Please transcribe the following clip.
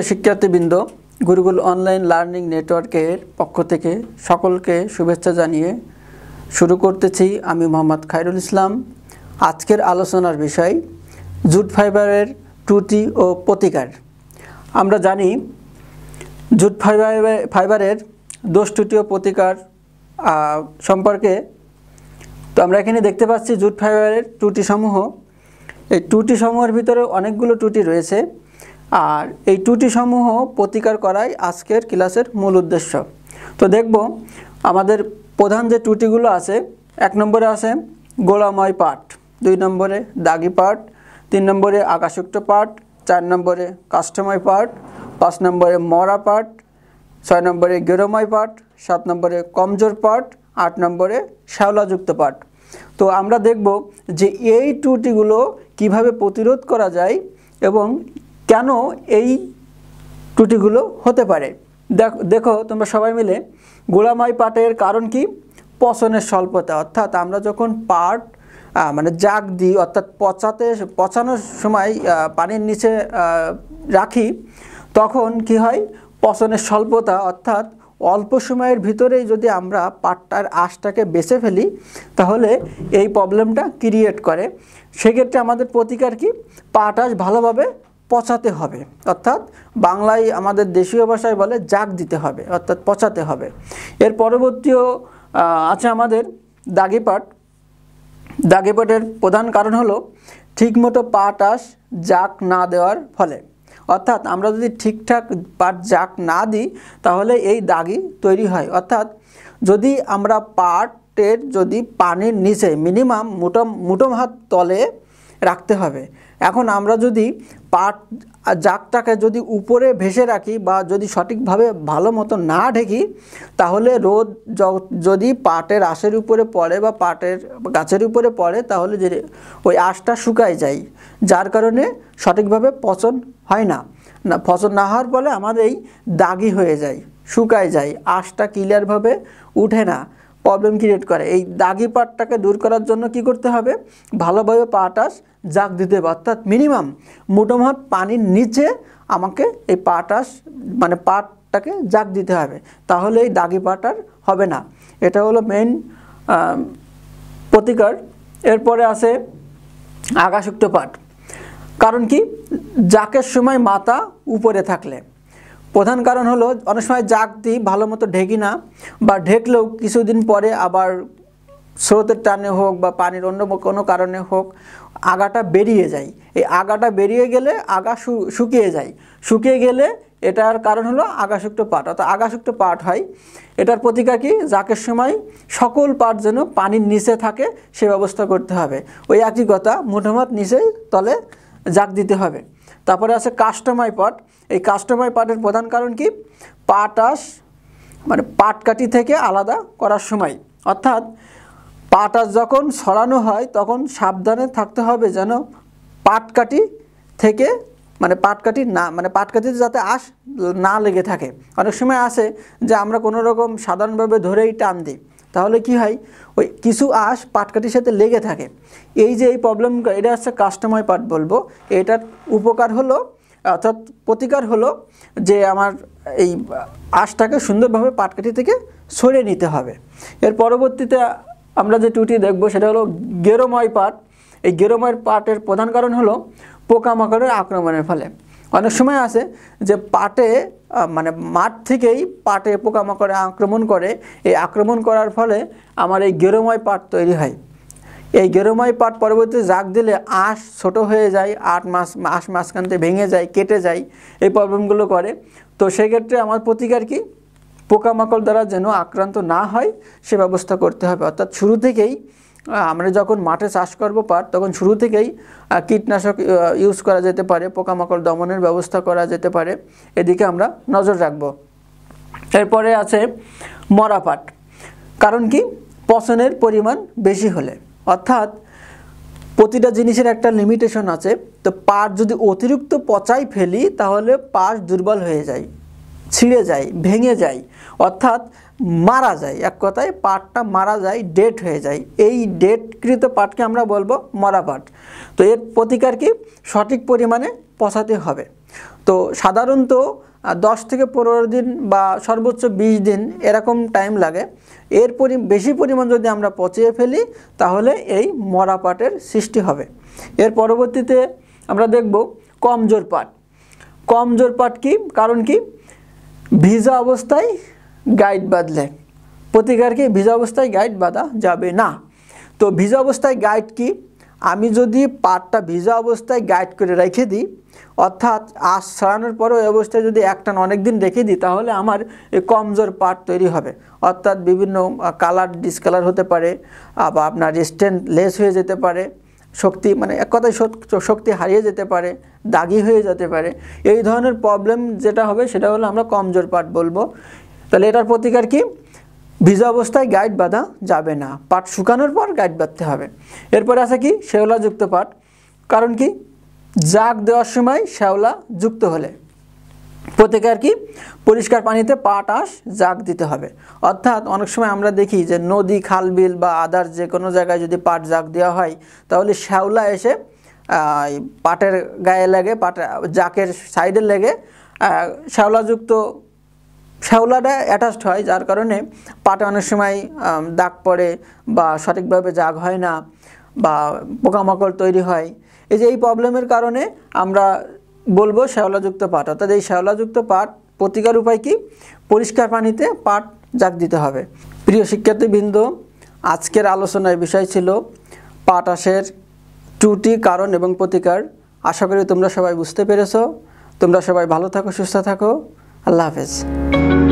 প্রিয় শিক্ষার্থীবৃন্দ গুরুগুল online learning নেটওয়ার্কের পক্ষ থেকে সকলকে শুভেচ্ছা জানিয়ে শুরু করতেছি আমি মোহাম্মদ খায়রুল ইসলাম আজকের আলোচনার বিষয় জুট ফাইবারের ত্রুটি ও প্রতিকার আমরা জানি জুট ফাইবার ফাইবারের দোষ ত্রুটি ও প্রতিকার সম্পর্কে তো আমরা এখানে দেখতে পাচ্ছি জুট ফাইবারের ত্রুটিসমূহ এই ত্রুটিসমূহের ভিতরে অনেকগুলো ত্রুটি রয়েছে আর এই সমূহ প্রতিকার করাই আজকের ক্লাসের মূল উদ্দেশ্য তো দেখব আমাদের প্রধান যে টুটিগুলো আছে এক নম্বরে আছে গোলাময় পাট দুই নম্বরে দাগি পাট তিন নম্বরে আকাশুক্ত পাট চার নম্বরে কাষ্ঠময় পাট পাঁচ নম্বরে মরা পাট ছয় নম্বরে গেরোময় পাট সাত নম্বরে কমজোর পাট আট নম্বরে শ্যাওলাযুক্ত পাট তো আমরা দেখব যে এই টুটিগুলো কিভাবে প্রতিরোধ করা যায় এবং কেন এই ত্রুটিগুলো হতে পারে দেখো তোমরা সবাই মিলে গোলামাই পাটের কারণ কি পচনের স্বল্পতা অর্থাৎ আমরা যখন পাট মানে জাগ দিই অর্থাৎ পচাতে পচানোর সময় পানির নিচে রাখি তখন কি হয় পচনের স্বল্পতা অর্থাৎ অল্প সময়ের ভিতরেই যদি আমরা পাটটার আঁশটাকে বেছে ফেলি তাহলে এই প্রবলেমটা ক্রিয়েট করে সেক্ষেত্রে আমাদের প্রতিকার কি পাট আশ ভালোভাবে পচাতে হবে অর্থাৎ বাংলায় আমাদের দেশীয় ভাষায় বলে জাগ দিতে হবে অর্থাৎ পচাতে হবে এর পরবর্তীও আছে আমাদের দাগিপাট পাট পাটের প্রধান কারণ হলো ঠিকমতো আস জাক না দেওয়ার ফলে অর্থাৎ আমরা যদি ঠিকঠাক পাট জাক না দিই তাহলে এই দাগি তৈরি হয় অর্থাৎ যদি আমরা পাটের যদি পানির নিচে মিনিমাম মুটো মুটোম হাত তলে রাখতে হবে এখন আমরা যদি পাট জাগটাকে যদি উপরে ভেসে রাখি বা যদি সঠিকভাবে ভালো মতো না ঢেকি তাহলে রোদ যদি পাটের আশের উপরে পড়ে বা পাটের গাছের উপরে পড়ে তাহলে যে ওই আশটা শুকায় যায় যার কারণে সঠিকভাবে পচন হয় না না ফসল না হওয়ার ফলে আমাদের এই দাগি হয়ে যায় শুকায় যায় আশটা ক্লিয়ারভাবে উঠে না প্রবলেম ক্রিয়েট করে এই দাগি পাটটাকে দূর করার জন্য কি করতে হবে ভালোভাবে পাটাস জাগ দিতে হবে অর্থাৎ মিনিমাম মোটামুট পানির নিচে আমাকে এই পাটাস মানে পাটটাকে জাগ দিতে হবে তাহলে এই দাগি পাট আর হবে না এটা হলো মেন প্রতিকার এরপরে আসে আগাশুক্ত পাট কারণ কি জাকের সময় মাথা উপরে থাকলে প্রধান কারণ হলো অনেক সময় জাগটি দিই ভালো মতো ঢেকি না বা ঢেকলেও কিছুদিন পরে আবার স্রোতের টানে হোক বা পানির অন্য কোনো কারণে হোক আগাটা বেরিয়ে যায় এই আগাটা বেরিয়ে গেলে আগা শুকিয়ে যায় শুকিয়ে গেলে এটার কারণ হলো আগাসুক্ত পাট অর্থাৎ আগাসুক্ত পাট হয় এটার প্রতিকার কি জাকের সময় সকল পাট যেন পানির নিচে থাকে সে ব্যবস্থা করতে হবে ওই একই কথা মুঠোমাত নিচে তলে জাক দিতে হবে তারপরে আছে কাস্টমাই পাট এই কাস্টমাই পাটের প্রধান কারণ কি আস মানে পাটকাটি থেকে আলাদা করার সময় অর্থাৎ আস যখন সরানো হয় তখন সাবধানে থাকতে হবে যেন পাটকাটি থেকে মানে পাটকাঠি না মানে পাটকাঠিতে যাতে আস না লেগে থাকে অনেক সময় আসে যে আমরা কোনো রকম সাধারণভাবে ধরেই টান দিই তাহলে কি হয় ওই কিছু আঁশ পাটকাঠির সাথে লেগে থাকে এই যে এই প্রবলেম এটা হচ্ছে কাস্টমার পাট বলবো এটার উপকার হলো অর্থাৎ প্রতিকার হলো যে আমার এই আঁশটাকে সুন্দরভাবে পাটকাঠি থেকে সরিয়ে নিতে হবে এর পরবর্তীতে আমরা যে টুটি দেখব সেটা হলো গেরোময় পাট এই গেরোময় পাটের প্রধান কারণ হলো পোকামাকড়ের আক্রমণের ফলে অনেক সময় আছে যে পাটে মানে মাঠ থেকেই পাটে পোকামাকড়ে আক্রমণ করে এই আক্রমণ করার ফলে আমার এই গেরোময় পাট তৈরি হয় এই গেরোময় পাট পরবর্তীতে জাগ দিলে আঁশ ছোট হয়ে যায় আট মাস আঁশ মাঝখানতে ভেঙে যায় কেটে যায় এই প্রবলেমগুলো করে তো সেক্ষেত্রে আমার প্রতিকার কি পোকামাকড় দ্বারা যেন আক্রান্ত না হয় সে ব্যবস্থা করতে হবে অর্থাৎ শুরু থেকেই আমরা যখন মাঠে চাষ করব পাট তখন শুরু থেকেই কীটনাশক ইউজ করা যেতে পারে পোকামাকড় দমনের ব্যবস্থা করা যেতে পারে এদিকে আমরা নজর রাখব এরপরে আছে মরা পাট কারণ কি পচনের পরিমাণ বেশি হলে অর্থাৎ প্রতিটা জিনিসের একটা লিমিটেশন আছে তো পাট যদি অতিরিক্ত পচাই ফেলি তাহলে পাট দুর্বল হয়ে যায় ছিঁড়ে যায় ভেঙে যায় অর্থাৎ মারা যায় এক কথায় পাটটা মারা যায় ডেট হয়ে যায় এই ডেটকৃত পাটকে আমরা বলবো মরা পাট তো এর প্রতিকার কি সঠিক পরিমাণে পচাতে হবে তো সাধারণত দশ থেকে পনেরো দিন বা সর্বোচ্চ ২০ দিন এরকম টাইম লাগে এর পরি বেশি পরিমাণ যদি আমরা পচিয়ে ফেলি তাহলে এই মরা পাটের সৃষ্টি হবে এর পরবর্তীতে আমরা দেখব কমজোর পাট কমজোর পাট কি কারণ কি ভিজা অবস্থায় গাইড বাঁধলে প্রতিকারকে ভিজা অবস্থায় গাইড বাঁধা যাবে না তো ভিজা অবস্থায় গাইড কি আমি যদি পাটটা ভিজা অবস্থায় গাইড করে রেখে দিই অর্থাৎ আশ ছড়ানোর পরে ওই অবস্থায় যদি একটান অনেক দিন রেখে দিই তাহলে আমার এ কমজোর পাট তৈরি হবে অর্থাৎ বিভিন্ন কালার ডিসকালার হতে পারে বা আপনার স্ট্রেন্থ লেস হয়ে যেতে পারে শক্তি মানে এক কথায় শক্তি হারিয়ে যেতে পারে দাগি হয়ে যেতে পারে এই ধরনের প্রবলেম যেটা হবে সেটা হলো আমরা কমজোর পাট বলবো তাহলে এটার প্রতিকার কি ভিজা অবস্থায় গাইড বাঁধা যাবে না পাট শুকানোর পর গাইড বাঁধতে হবে এরপরে আছে কি শ্যাওলাযুক্ত পাট কারণ কি জাগ দেওয়ার সময় শ্যাওলা যুক্ত হলে প্রতিকার কি পরিষ্কার পানিতে পাট আশ জাগ দিতে হবে অর্থাৎ অনেক সময় আমরা দেখি যে নদী খাল বিল বা আদার যে কোনো জায়গায় যদি পাট জাগ দেওয়া হয় তাহলে শ্যাওলা এসে পাটের গায়ে লাগে পাটের জাকের সাইডে লেগে শ্যাওলাযুক্ত শ্যাওলাটা অ্যাটাচড হয় যার কারণে পাটে অনেক সময় দাগ পড়ে বা সঠিকভাবে জাগ হয় না বা পোকামাকড় তৈরি হয় এই যে এই প্রবলেমের কারণে আমরা বলবো শ্যাওলাযুক্ত পাট অর্থাৎ এই শ্যাওলাযুক্ত পাট প্রতিকার উপায় কি পরিষ্কার পানিতে পাট জাগ দিতে হবে প্রিয় শিক্ষার্থীবৃন্দ আজকের আলোচনার বিষয় ছিল পাটাশের ত্রুটি কারণ এবং প্রতিকার আশা করি তোমরা সবাই বুঝতে পেরেছ তোমরা সবাই ভালো থাকো সুস্থ থাকো I love us.